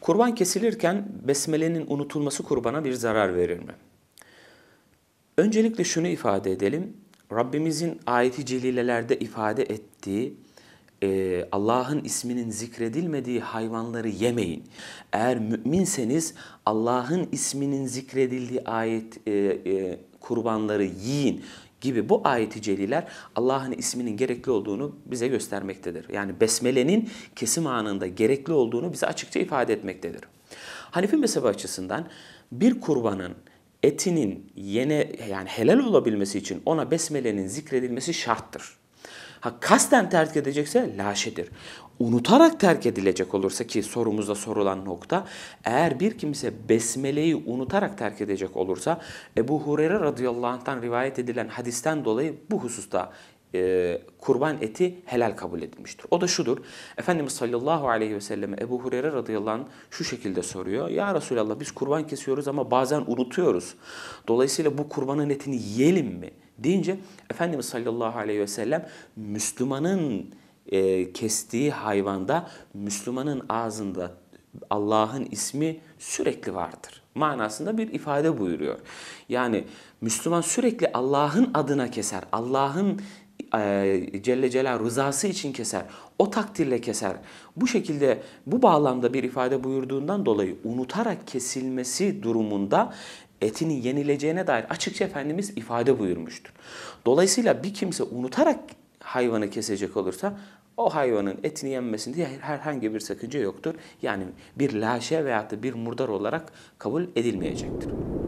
Kurban kesilirken besmelenin unutulması kurbana bir zarar verir mi? Öncelikle şunu ifade edelim. Rabbimizin ayeti celilelerde ifade ettiği e, Allah'ın isminin zikredilmediği hayvanları yemeyin. Eğer müminseniz Allah'ın isminin zikredildiği ayet e, e, kurbanları yiyin gibi bu ayeti celiler Allah'ın isminin gerekli olduğunu bize göstermektedir. Yani besmelenin kesim anında gerekli olduğunu bize açıkça ifade etmektedir. Hanefi mezhebi açısından bir kurbanın etinin yene yani helal olabilmesi için ona besmelenin zikredilmesi şarttır. Ha kasten terk edecekse laşedir. Unutarak terk edilecek olursa ki sorumuzda sorulan nokta eğer bir kimse besmeleyi unutarak terk edecek olursa Ebu Hureyre radıyallahu anh'tan rivayet edilen hadisten dolayı bu hususta e, kurban eti helal kabul edilmiştir. O da şudur. Efendimiz sallallahu aleyhi ve selleme Ebu Hureyre radıyallahu anh şu şekilde soruyor. Ya Resulallah biz kurban kesiyoruz ama bazen unutuyoruz. Dolayısıyla bu kurbanın etini yiyelim mi? deyince Efendimiz sallallahu aleyhi ve sellem Müslümanın e, kestiği hayvanda Müslümanın ağzında Allah'ın ismi sürekli vardır manasında bir ifade buyuruyor. Yani Müslüman sürekli Allah'ın adına keser, Allah'ın e, Celle Celal rızası için keser, o takdirle keser. Bu şekilde bu bağlamda bir ifade buyurduğundan dolayı unutarak kesilmesi durumunda etinin yenileceğine dair açıkça Efendimiz ifade buyurmuştur. Dolayısıyla bir kimse unutarak hayvanı kesecek olursa o hayvanın etini yenmesinde herhangi bir sakınca yoktur. Yani bir laşe veyahut da bir murdar olarak kabul edilmeyecektir.